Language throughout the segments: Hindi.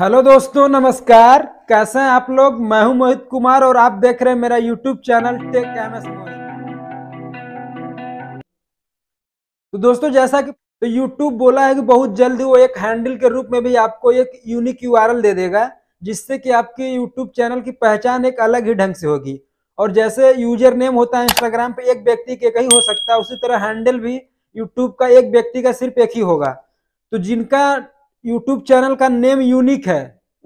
हेलो दोस्तों नमस्कार कैसे हैं आप लोग मैं हूं मोहित कुमार और आप देख रहे हैं मेरा YouTube channel tech M S तो दोस्तों जैसा कि तो यूट्यूब बोला है कि बहुत जल्दी वो एक हैंडल के रूप में भी आपको एक यूनिक यूआरएल दे देगा जिससे कि आपके यूट्यूब चैनल की पहचान एक अलग ही ढंग से होगी और जैसे यूजर नेम होता है इंस्टाग्राम पे एक व्यक्ति के कहीं हो सकता है उसी तरह हैंडल भी यूट्यूब का एक व्यक्ति का सिर्फ एक ही होगा तो जिनका यूट्यूब चैनल का नेम यूनिक है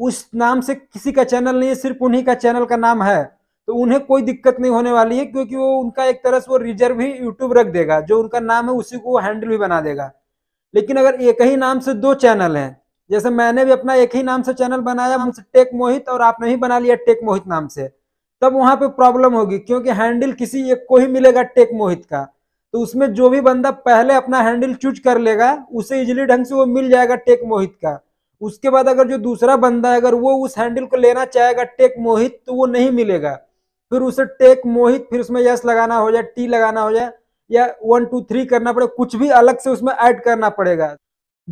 उस नाम से किसी का चैनल नहीं है सिर्फ उन्हीं का चैनल का नाम है तो उन्हें कोई दिक्कत नहीं होने वाली है क्योंकि वो उनका एक तरह से वो रिजर्व ही यूट्यूब रख देगा जो उनका नाम है उसी को वो हैंडल भी बना देगा लेकिन अगर एक ही नाम से दो चैनल हैं जैसे मैंने भी अपना एक ही नाम से चैनल बनाया हमसे टेक मोहित और आपने ही बना लिया टेक मोहित नाम से तब वहां पे प्रॉब्लम होगी क्योंकि हैंडल किसी एक को ही मिलेगा टेक मोहित का तो उसमें जो भी बंदा पहले अपना हैंडल चूज कर लेगा उसे इजिली ढंग से वो मिल जाएगा टेक मोहित का उसके बाद अगर जो दूसरा बंदा है अगर वो उस हैंडल को लेना चाहेगा टेक मोहित तो वो नहीं मिलेगा फिर उसे टेक मोहित फिर उसमें यस लगाना हो जाए टी लगाना हो जाए या वन टू थ्री करना पड़े कुछ भी अलग से उसमें ऐड करना पड़ेगा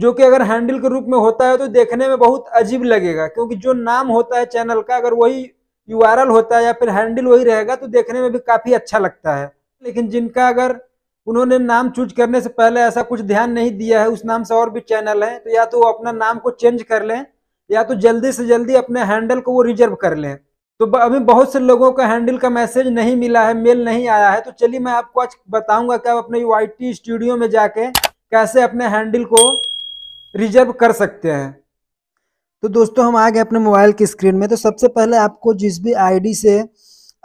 जो कि अगर हैंडल के रूप में होता है तो देखने में बहुत अजीब लगेगा क्योंकि जो नाम होता है चैनल का अगर वही यू होता है या फिर हैंडल वही रहेगा तो देखने में भी काफ़ी अच्छा लगता है लेकिन जिनका अगर उन्होंने नाम चूज करने से पहले ऐसा कुछ ध्यान नहीं दिया है उस नाम से और भी चैनल है तो या तो वो अपना नाम को चेंज कर लें या तो जल्दी से जल्दी अपने हैंडल को वो रिजर्व कर लें तो अभी बहुत से लोगों का हैंडल का मैसेज नहीं मिला है मेल नहीं आया है तो चलिए मैं आपको आज बताऊंगा कि आप अपने यू स्टूडियो में जाके कैसे अपने हैंडल को रिजर्व कर सकते हैं तो दोस्तों हम आ गए अपने मोबाइल की स्क्रीन में तो सबसे पहले आपको जिस भी आईडी से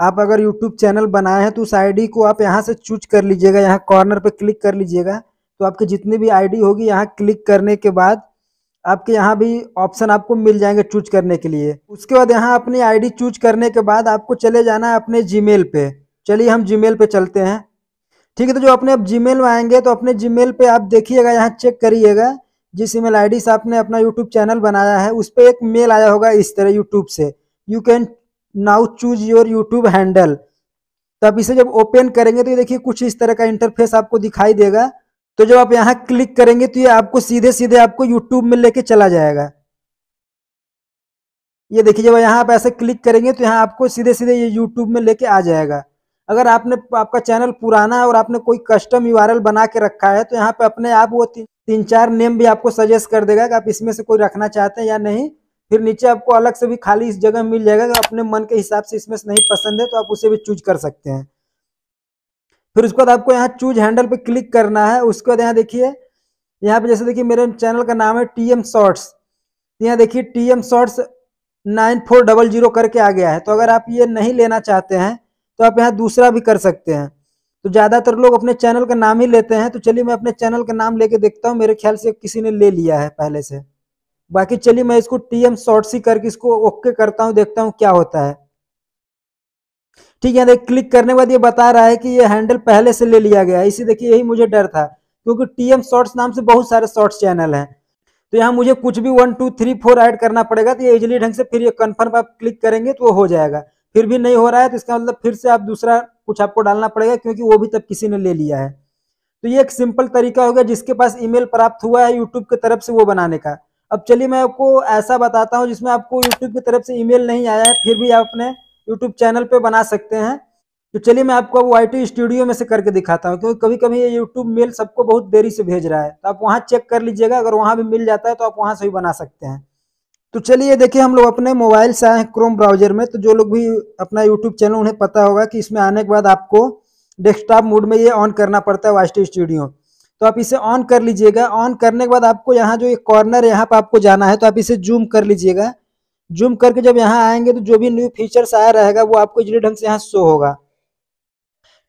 आप अगर यूट्यूब चैनल बनाए हैं तो उस आई को आप यहाँ से चूज कर लीजिएगा यहाँ कॉर्नर पे क्लिक कर लीजिएगा तो आपकी जितनी भी आई होगी यहाँ क्लिक करने के बाद आपके यहाँ भी ऑप्शन आपको मिल जाएंगे चूज करने के लिए उसके बाद यहाँ अपनी डी चूज करने के बाद आपको चले जाना है अपने मेल पे चलिए हम मेल पे चलते हैं ठीक है तो जो अपने आप मेल में आएंगे तो अपने मेल पे आप देखिएगा यहाँ चेक करिएगा जिस ईमेल आईडी से आपने अपना यूट्यूब चैनल बनाया है उस पर एक मेल आया होगा इस तरह यूट्यूब से you can now choose your YouTube handle तब इसे जब ओपन करेंगे तो ये देखिए कुछ इस तरह का इंटरफेस आपको दिखाई देगा तो जब आप यहाँ क्लिक करेंगे तो ये आपको सीधे सीधे आपको यूट्यूब में लेके चला जाएगा ये देखिए जब यहाँ आप ऐसे क्लिक करेंगे तो यहाँ आपको सीधे सीधे ये यूट्यूब में लेके आ जाएगा अगर आपने आपका चैनल पुराना है और आपने कोई कस्टम यू बना के रखा है तो यहाँ पे अपने आप वो ती, तीन चार नेम भी आपको सजेस्ट कर देगा कि आप इसमें से कोई रखना चाहते हैं या नहीं फिर नीचे आपको अलग से भी खाली इस जगह मिल जाएगा अपने मन के हिसाब से इसमें नहीं पसंद है तो आप उसे भी चूज कर सकते हैं फिर उसके बाद आपको यहाँ चूज हैंडल पे क्लिक करना है उसके बाद यहाँ देखिए यहाँ पे जैसे देखिए मेरे चैनल का नाम है टी एम शॉर्ट्स यहाँ देखिए T M shorts nine four double zero करके आ गया है तो अगर आप ये नहीं लेना चाहते हैं तो आप यहाँ दूसरा भी कर सकते हैं तो ज़्यादातर लोग अपने चैनल का नाम ही लेते हैं तो चलिए मैं अपने चैनल का नाम लेके देखता हूँ मेरे ख्याल से किसी ने ले लिया है पहले से बाकी चलिए मैं इसको टीएम शॉर्ट सी करके इसको ओके करता हूँ देखता हूँ क्या होता है ठीक है देख क्लिक करने के बाद ये बता रहा है कि ये हैंडल पहले से ले लिया गया इसी देखिए यही मुझे डर था क्योंकि टीएम शॉर्ट्स नाम से बहुत सारे शॉर्ट्स चैनल हैं तो यहाँ मुझे कुछ भी one two three four add करना पड़ेगा तो ये इजिली ढंग से फिर ये कन्फर्म आप क्लिक करेंगे तो वो हो जाएगा फिर भी नहीं हो रहा है तो इसका मतलब फिर से आप दूसरा कुछ आपको डालना पड़ेगा क्योंकि वो भी तब किसी ने ले लिया है तो ये एक सिंपल तरीका होगा जिसके पास ईमेल प्राप्त हुआ है यूट्यूब की तरफ से वो बनाने का अब चलिए मैं आपको ऐसा बताता हूँ जिसमें आपको यूट्यूब की तरफ से ईमेल नहीं आया है फिर भी आप अपने यूट्यूब चैनल पर बना सकते हैं तो चलिए मैं आपको वो आई स्टूडियो में से करके दिखाता हूँ क्योंकि कभी कभी ये यूट्यूब मेल सबको बहुत देरी से भेज रहा है तो आप वहाँ चेक कर लीजिएगा अगर वहाँ भी मिल जाता है तो आप वहाँ से भी बना सकते हैं तो चलिए देखिए हम लोग अपने मोबाइल से आए हैं क्रोम ब्राउजर में तो जो लोग भी अपना यूट्यूब चैनल उन्हें पता होगा कि इसमें आने के बाद आपको डेस्कटॉप मोड में ये ऑन करना पड़ता है वाइस स्टूडियो तो आप इसे ऑन कर लीजिएगा ऑन करने के बाद आपको यहाँ जो एक कॉर्नर यहाँ पर आपको जाना है तो आप इसे जूम कर लीजिएगा जूम करके जब यहाँ आएंगे तो जो भी न्यू फीचर्स आया रहेगा वो आपको इजली ढंग से यहाँ शो होगा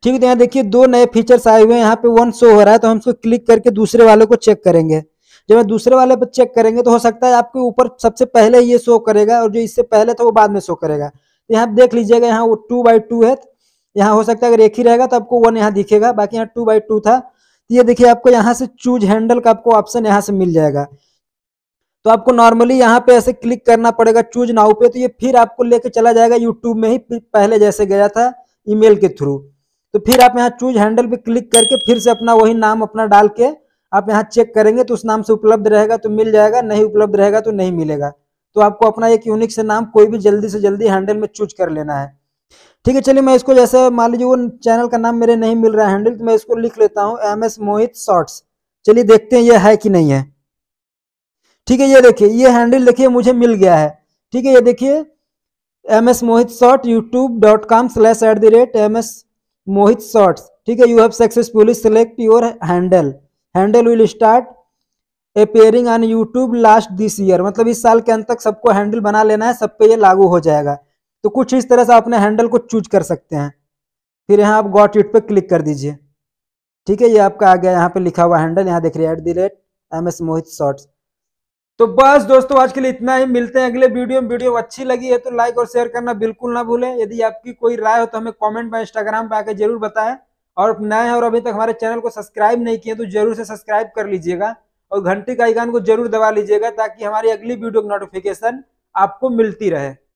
ठीक है तो यहाँ देखिए दो नए फीचर्स आए हुए हैं यहाँ पे वन शो हो रहा है तो हम इसको क्लिक करके दूसरे वाले को चेक करेंगे जब हम दूसरे वाले पर चेक करेंगे तो हो सकता है आपके ऊपर सबसे पहले ये शो करेगा और जो इससे पहले था वो बाद में शो करेगा तो यहाँ देख लीजिएगा यहाँ वो टू बाई टू है यहाँ हो सकता है अगर एक ही रहेगा तो आपको वन यहाँ दिखेगा बाकी यहाँ टू बाई टू था ये देखिए आपको यहाँ से चूज हैंडल का आपको ऑप्शन यहाँ से मिल जाएगा तो आपको नॉर्मली यहाँ पे ऐसे क्लिक करना पड़ेगा चूज नाउ पे तो ये फिर आपको लेके चला जाएगा यूट्यूब में ही पहले जैसे गया था ईमेल के थ्रू तो फिर आप यहाँ चूज हैंडल पे क्लिक करके फिर से अपना वही नाम अपना डाल के आप यहाँ चेक करेंगे तो उस नाम से उपलब्ध रहेगा तो मिल जाएगा नहीं उपलब्ध रहेगा तो नहीं मिलेगा तो आपको अपना एक यूनिक से नाम कोई भी जल्दी से जल्दी हैंडल में चूज कर लेना है ठीक है चलिए मैं इसको जैसे मान लीजिए वो चैनल का नाम मेरे नहीं मिल रहा है हैंडल तो मैं इसको लिख लेता हूँ एम एस मोहित शॉर्ट्स चलिए देखते हैं ये है कि नहीं है ठीक है ये देखिए ये हैंडल देखिए मुझे मिल गया है ठीक है ये देखिए M S Mohit short YouTube dot com slash at the rate M S Mohit shorts ठीक है you have successfully select your handle handle will start appearing on YouTube last this year मतलब इस साल के अंत तक सबको हैंडल बना लेना है सब पे ये लागू हो जाएगा तो कुछ इस तरह से अपने हैंडल को चूज कर सकते हैं फिर यहाँ आप गॉट इट पर क्लिक कर दीजिए ठीक है ये आपका आ गया यहाँ पे लिखा हुआ हैंडल यहाँ देख रहे हैं at the rate M S Mohit shorts तो बस दोस्तों आज के लिए इतना ही मिलते हैं अगले वीडियो में वीडियो अच्छी लगी है तो लाइक और शेयर करना बिल्कुल ना भूलें यदि आपकी कोई राय हो तो हमें कमेंट में इंस्टाग्राम पर आकर जरूर बताएं और नए हैं और अभी तक हमारे चैनल को सब्सक्राइब नहीं किए तो जरूर से सब्सक्राइब कर लीजिएगा और घंटी का आइकान को जरूर दबा लीजिएगा ताकि हमारी अगली वीडियो की नोटिफिकेशन आपको मिलती रहे